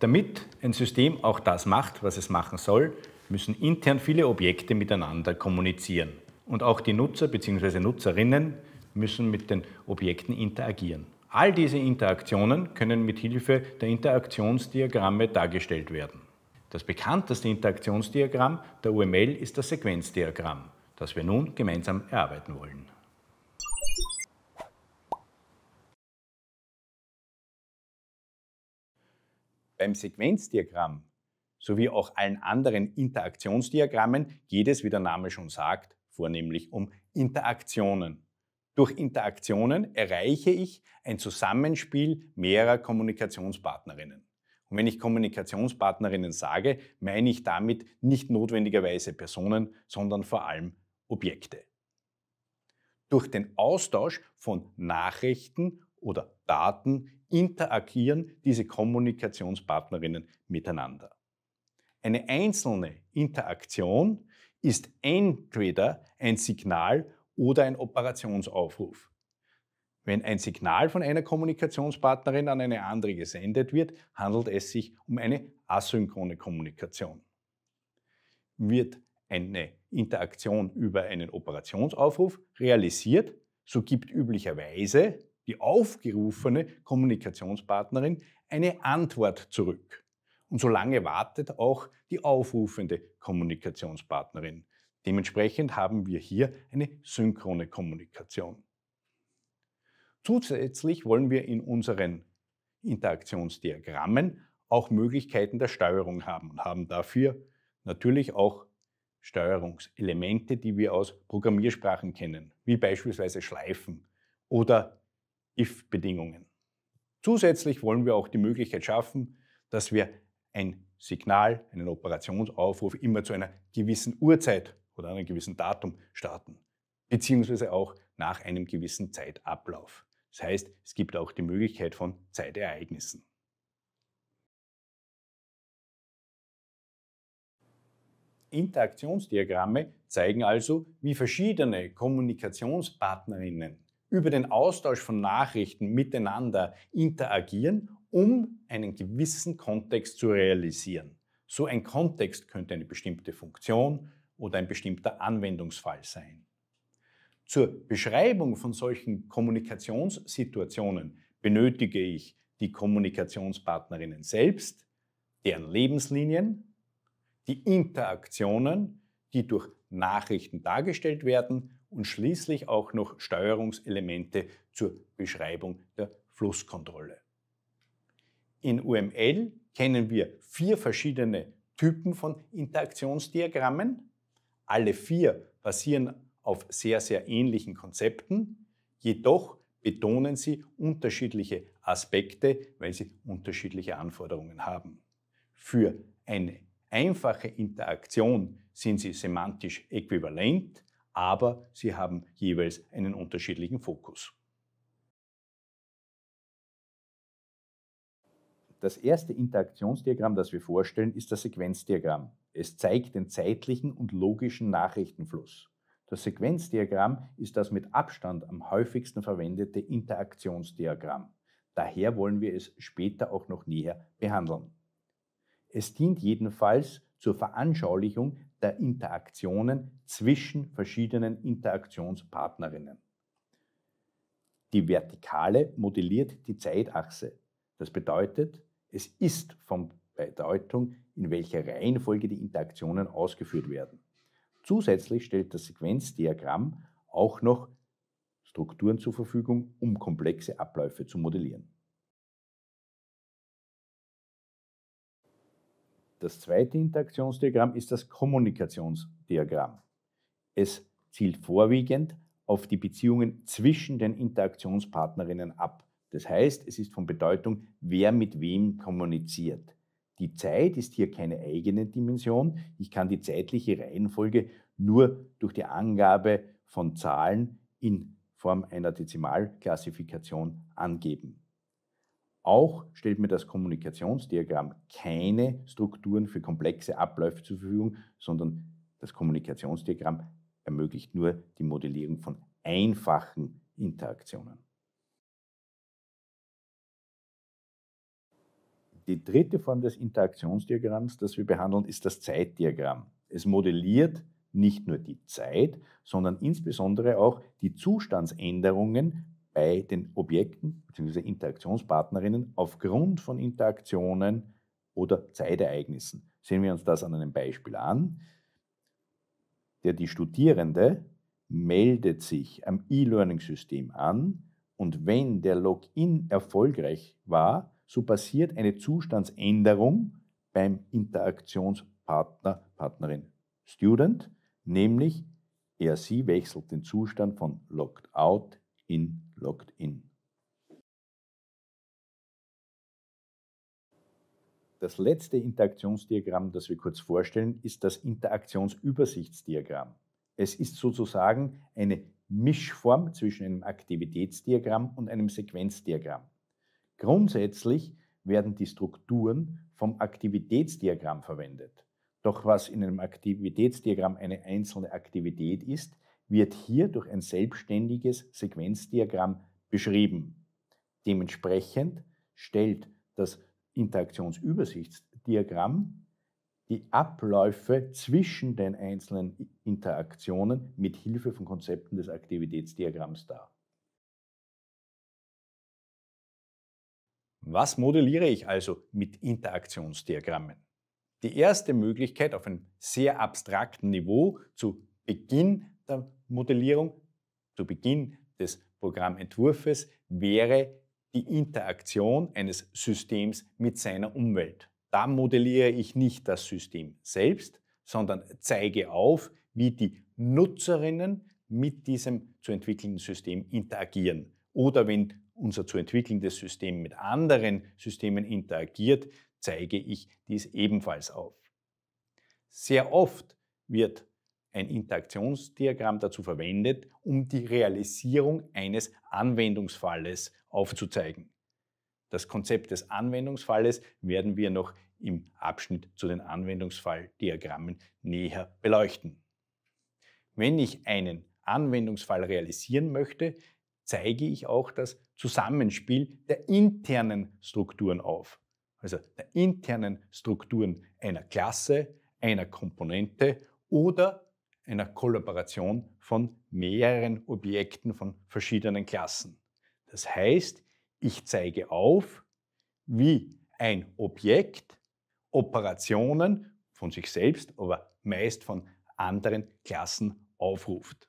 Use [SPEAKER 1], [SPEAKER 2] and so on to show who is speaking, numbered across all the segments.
[SPEAKER 1] Damit ein System auch das macht, was es machen soll, müssen intern viele Objekte miteinander kommunizieren. Und auch die Nutzer bzw. Nutzerinnen müssen mit den Objekten interagieren. All diese Interaktionen können mit Hilfe der Interaktionsdiagramme dargestellt werden. Das bekannteste Interaktionsdiagramm der UML ist das Sequenzdiagramm, das wir nun gemeinsam erarbeiten wollen. Beim Sequenzdiagramm sowie auch allen anderen Interaktionsdiagrammen geht es, wie der Name schon sagt, vornehmlich um Interaktionen. Durch Interaktionen erreiche ich ein Zusammenspiel mehrerer Kommunikationspartnerinnen. Und wenn ich Kommunikationspartnerinnen sage, meine ich damit nicht notwendigerweise Personen, sondern vor allem Objekte. Durch den Austausch von Nachrichten oder Daten interagieren diese Kommunikationspartnerinnen miteinander. Eine einzelne Interaktion ist entweder ein Signal oder ein Operationsaufruf. Wenn ein Signal von einer Kommunikationspartnerin an eine andere gesendet wird, handelt es sich um eine asynchrone Kommunikation. Wird eine Interaktion über einen Operationsaufruf realisiert, so gibt üblicherweise die aufgerufene Kommunikationspartnerin eine Antwort zurück. Und solange wartet auch die aufrufende Kommunikationspartnerin. Dementsprechend haben wir hier eine synchrone Kommunikation. Zusätzlich wollen wir in unseren Interaktionsdiagrammen auch Möglichkeiten der Steuerung haben und haben dafür natürlich auch Steuerungselemente, die wir aus Programmiersprachen kennen, wie beispielsweise Schleifen oder If-Bedingungen. Zusätzlich wollen wir auch die Möglichkeit schaffen, dass wir ein Signal, einen Operationsaufruf immer zu einer gewissen Uhrzeit oder einem gewissen Datum starten, beziehungsweise auch nach einem gewissen Zeitablauf. Das heißt, es gibt auch die Möglichkeit von Zeitereignissen. Interaktionsdiagramme zeigen also, wie verschiedene Kommunikationspartnerinnen über den Austausch von Nachrichten miteinander interagieren, um einen gewissen Kontext zu realisieren. So ein Kontext könnte eine bestimmte Funktion oder ein bestimmter Anwendungsfall sein. Zur Beschreibung von solchen Kommunikationssituationen benötige ich die Kommunikationspartnerinnen selbst, deren Lebenslinien, die Interaktionen, die durch Nachrichten dargestellt werden und schließlich auch noch Steuerungselemente zur Beschreibung der Flusskontrolle. In UML kennen wir vier verschiedene Typen von Interaktionsdiagrammen. Alle vier basieren auf sehr, sehr ähnlichen Konzepten, jedoch betonen sie unterschiedliche Aspekte, weil sie unterschiedliche Anforderungen haben. Für eine einfache Interaktion sind sie semantisch äquivalent, aber sie haben jeweils einen unterschiedlichen Fokus. Das erste Interaktionsdiagramm, das wir vorstellen, ist das Sequenzdiagramm. Es zeigt den zeitlichen und logischen Nachrichtenfluss. Das Sequenzdiagramm ist das mit Abstand am häufigsten verwendete Interaktionsdiagramm. Daher wollen wir es später auch noch näher behandeln. Es dient jedenfalls zur Veranschaulichung der Interaktionen zwischen verschiedenen Interaktionspartnerinnen. Die Vertikale modelliert die Zeitachse. Das bedeutet, es ist von Bedeutung, in welcher Reihenfolge die Interaktionen ausgeführt werden. Zusätzlich stellt das Sequenzdiagramm auch noch Strukturen zur Verfügung, um komplexe Abläufe zu modellieren. Das zweite Interaktionsdiagramm ist das Kommunikationsdiagramm. Es zielt vorwiegend auf die Beziehungen zwischen den Interaktionspartnerinnen ab. Das heißt, es ist von Bedeutung, wer mit wem kommuniziert. Die Zeit ist hier keine eigene Dimension. Ich kann die zeitliche Reihenfolge nur durch die Angabe von Zahlen in Form einer Dezimalklassifikation angeben. Auch stellt mir das Kommunikationsdiagramm keine Strukturen für komplexe Abläufe zur Verfügung, sondern das Kommunikationsdiagramm ermöglicht nur die Modellierung von einfachen Interaktionen. Die dritte Form des Interaktionsdiagramms, das wir behandeln, ist das Zeitdiagramm. Es modelliert nicht nur die Zeit, sondern insbesondere auch die Zustandsänderungen bei den Objekten bzw. Interaktionspartnerinnen aufgrund von Interaktionen oder Zeitereignissen. Sehen wir uns das an einem Beispiel an. Der die Studierende meldet sich am E-Learning-System an und wenn der Login erfolgreich war, so passiert eine Zustandsänderung beim Interaktionspartner, Partnerin, Student, nämlich er sie wechselt den Zustand von Logged Out in logged in. Das letzte Interaktionsdiagramm, das wir kurz vorstellen, ist das Interaktionsübersichtsdiagramm. Es ist sozusagen eine Mischform zwischen einem Aktivitätsdiagramm und einem Sequenzdiagramm. Grundsätzlich werden die Strukturen vom Aktivitätsdiagramm verwendet. Doch was in einem Aktivitätsdiagramm eine einzelne Aktivität ist, wird hier durch ein selbstständiges Sequenzdiagramm beschrieben. Dementsprechend stellt das Interaktionsübersichtsdiagramm die Abläufe zwischen den einzelnen Interaktionen mit Hilfe von Konzepten des Aktivitätsdiagramms dar. Was modelliere ich also mit Interaktionsdiagrammen? Die erste Möglichkeit, auf einem sehr abstrakten Niveau zu Beginn der Modellierung zu Beginn des Programmentwurfs wäre die Interaktion eines Systems mit seiner Umwelt. Da modelliere ich nicht das System selbst, sondern zeige auf, wie die Nutzerinnen mit diesem zu entwickelnden System interagieren. Oder wenn unser zu entwickelndes System mit anderen Systemen interagiert, zeige ich dies ebenfalls auf. Sehr oft wird ein Interaktionsdiagramm dazu verwendet, um die Realisierung eines Anwendungsfalles aufzuzeigen. Das Konzept des Anwendungsfalles werden wir noch im Abschnitt zu den Anwendungsfalldiagrammen näher beleuchten. Wenn ich einen Anwendungsfall realisieren möchte, zeige ich auch das Zusammenspiel der internen Strukturen auf. Also der internen Strukturen einer Klasse, einer Komponente oder einer Kollaboration von mehreren Objekten von verschiedenen Klassen. Das heißt, ich zeige auf, wie ein Objekt Operationen von sich selbst, aber meist von anderen Klassen aufruft.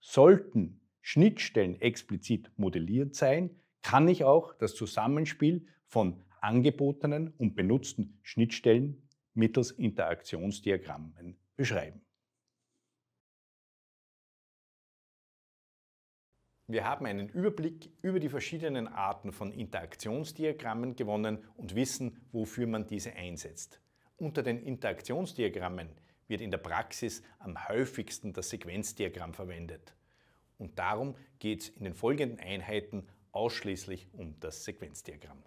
[SPEAKER 1] Sollten Schnittstellen explizit modelliert sein, kann ich auch das Zusammenspiel von angebotenen und benutzten Schnittstellen mittels Interaktionsdiagrammen beschreiben. Wir haben einen Überblick über die verschiedenen Arten von Interaktionsdiagrammen gewonnen und wissen, wofür man diese einsetzt. Unter den Interaktionsdiagrammen wird in der Praxis am häufigsten das Sequenzdiagramm verwendet. Und darum geht es in den folgenden Einheiten ausschließlich um das Sequenzdiagramm.